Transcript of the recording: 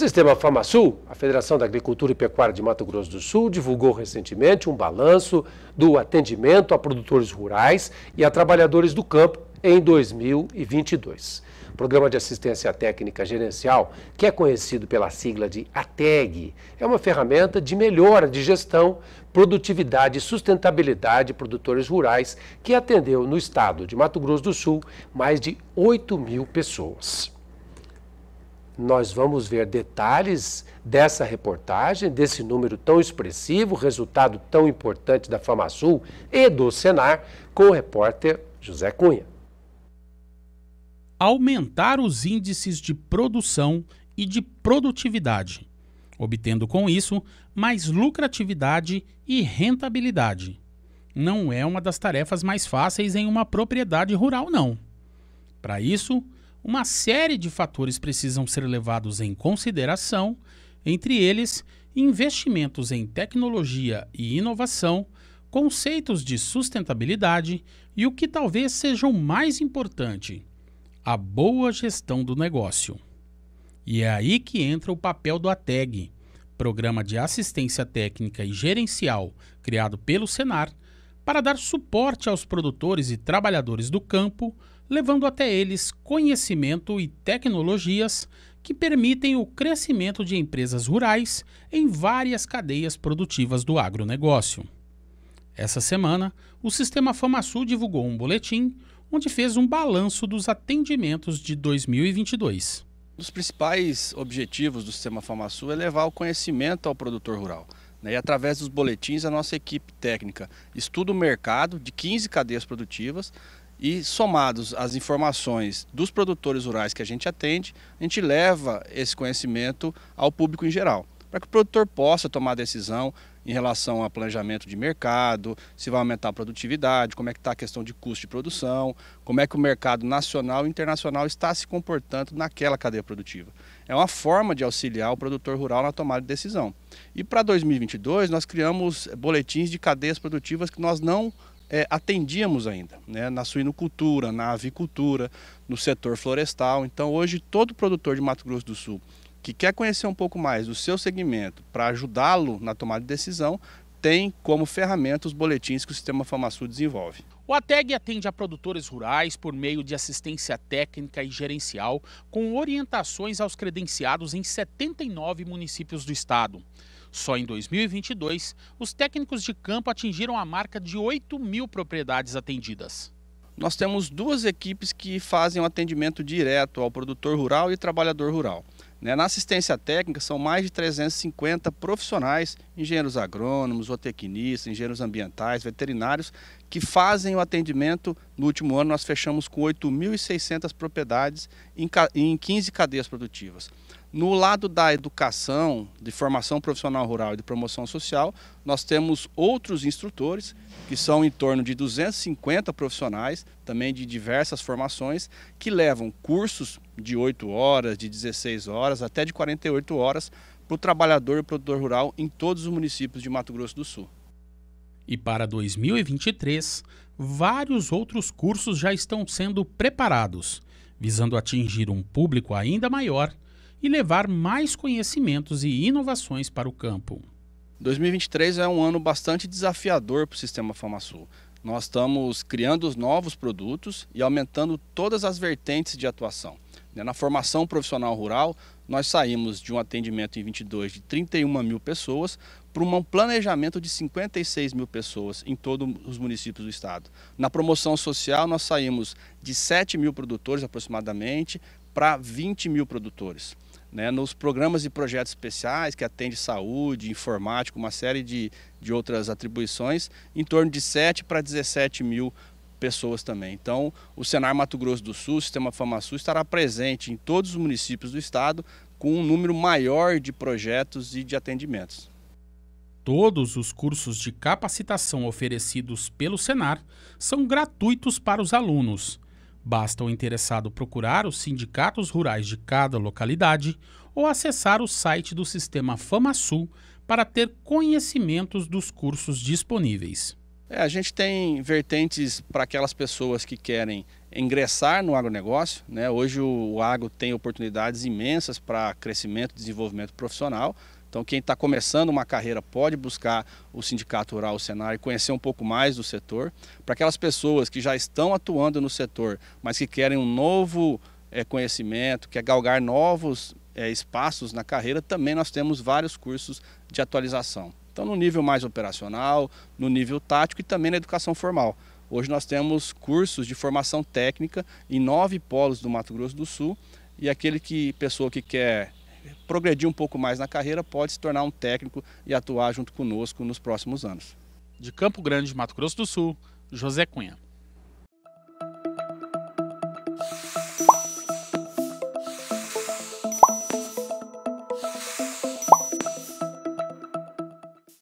Sistema FamaSul, a Federação da Agricultura e Pecuária de Mato Grosso do Sul, divulgou recentemente um balanço do atendimento a produtores rurais e a trabalhadores do campo em 2022. O Programa de Assistência Técnica Gerencial, que é conhecido pela sigla de ATEG, é uma ferramenta de melhora de gestão, produtividade e sustentabilidade de produtores rurais que atendeu no estado de Mato Grosso do Sul mais de 8 mil pessoas nós vamos ver detalhes dessa reportagem, desse número tão expressivo, resultado tão importante da FamaSul e do Senar, com o repórter José Cunha. Aumentar os índices de produção e de produtividade, obtendo com isso mais lucratividade e rentabilidade. Não é uma das tarefas mais fáceis em uma propriedade rural, não. Para isso, uma série de fatores precisam ser levados em consideração, entre eles investimentos em tecnologia e inovação, conceitos de sustentabilidade e o que talvez seja o mais importante, a boa gestão do negócio. E é aí que entra o papel do ATEG, Programa de Assistência Técnica e Gerencial criado pelo Senar para dar suporte aos produtores e trabalhadores do campo, levando até eles conhecimento e tecnologias que permitem o crescimento de empresas rurais em várias cadeias produtivas do agronegócio. Essa semana, o Sistema FamaSul divulgou um boletim onde fez um balanço dos atendimentos de 2022. Um dos principais objetivos do Sistema FamaSul é levar o conhecimento ao produtor rural, né? E através dos boletins, a nossa equipe técnica estuda o mercado de 15 cadeias produtivas e somados as informações dos produtores rurais que a gente atende, a gente leva esse conhecimento ao público em geral para que o produtor possa tomar decisão em relação a planejamento de mercado, se vai aumentar a produtividade, como é que está a questão de custo de produção, como é que o mercado nacional e internacional está se comportando naquela cadeia produtiva. É uma forma de auxiliar o produtor rural na tomada de decisão. E para 2022 nós criamos boletins de cadeias produtivas que nós não é, atendíamos ainda, né? na suinocultura, na avicultura, no setor florestal. Então hoje todo produtor de Mato Grosso do Sul que quer conhecer um pouco mais do seu segmento para ajudá-lo na tomada de decisão, tem como ferramenta os boletins que o Sistema FamaSul desenvolve. O ATEG atende a produtores rurais por meio de assistência técnica e gerencial, com orientações aos credenciados em 79 municípios do estado. Só em 2022, os técnicos de campo atingiram a marca de 8 mil propriedades atendidas. Nós temos duas equipes que fazem o um atendimento direto ao produtor rural e trabalhador rural. Né? Na assistência técnica, são mais de 350 profissionais, engenheiros agrônomos, zootecnistas, engenheiros ambientais, veterinários, que fazem o atendimento. No último ano, nós fechamos com 8.600 propriedades em 15 cadeias produtivas. No lado da educação, de formação profissional rural e de promoção social, nós temos outros instrutores, que são em torno de 250 profissionais, também de diversas formações, que levam cursos de 8 horas, de 16 horas, até de 48 horas para o trabalhador e produtor rural em todos os municípios de Mato Grosso do Sul. E para 2023, vários outros cursos já estão sendo preparados, visando atingir um público ainda maior e levar mais conhecimentos e inovações para o campo. 2023 é um ano bastante desafiador para o Sistema FamaSul. Nós estamos criando novos produtos e aumentando todas as vertentes de atuação. Né, na formação profissional rural, nós saímos de um atendimento em 22 de 31 mil pessoas para um planejamento de 56 mil pessoas em todos os municípios do estado. Na promoção social, nós saímos de 7 mil produtores aproximadamente para 20 mil produtores. Né, nos programas e projetos especiais que atende saúde, informática, uma série de, de outras atribuições, em torno de 7 para 17 mil pessoas também. Então, o Senar Mato Grosso do Sul, o Sistema FamaSul, estará presente em todos os municípios do estado com um número maior de projetos e de atendimentos. Todos os cursos de capacitação oferecidos pelo Senar são gratuitos para os alunos Basta o interessado procurar os sindicatos rurais de cada localidade ou acessar o site do Sistema FamaSul para ter conhecimentos dos cursos disponíveis. É, a gente tem vertentes para aquelas pessoas que querem ingressar no agronegócio. Né? Hoje o agro tem oportunidades imensas para crescimento e desenvolvimento profissional. Então, quem está começando uma carreira pode buscar o Sindicato Rural, o Senar, e conhecer um pouco mais do setor. Para aquelas pessoas que já estão atuando no setor, mas que querem um novo é, conhecimento, quer galgar novos é, espaços na carreira, também nós temos vários cursos de atualização. Então, no nível mais operacional, no nível tático e também na educação formal. Hoje nós temos cursos de formação técnica em nove polos do Mato Grosso do Sul e aquele que pessoa que quer progredir um pouco mais na carreira, pode se tornar um técnico e atuar junto conosco nos próximos anos. De Campo Grande, Mato Grosso do Sul, José Cunha.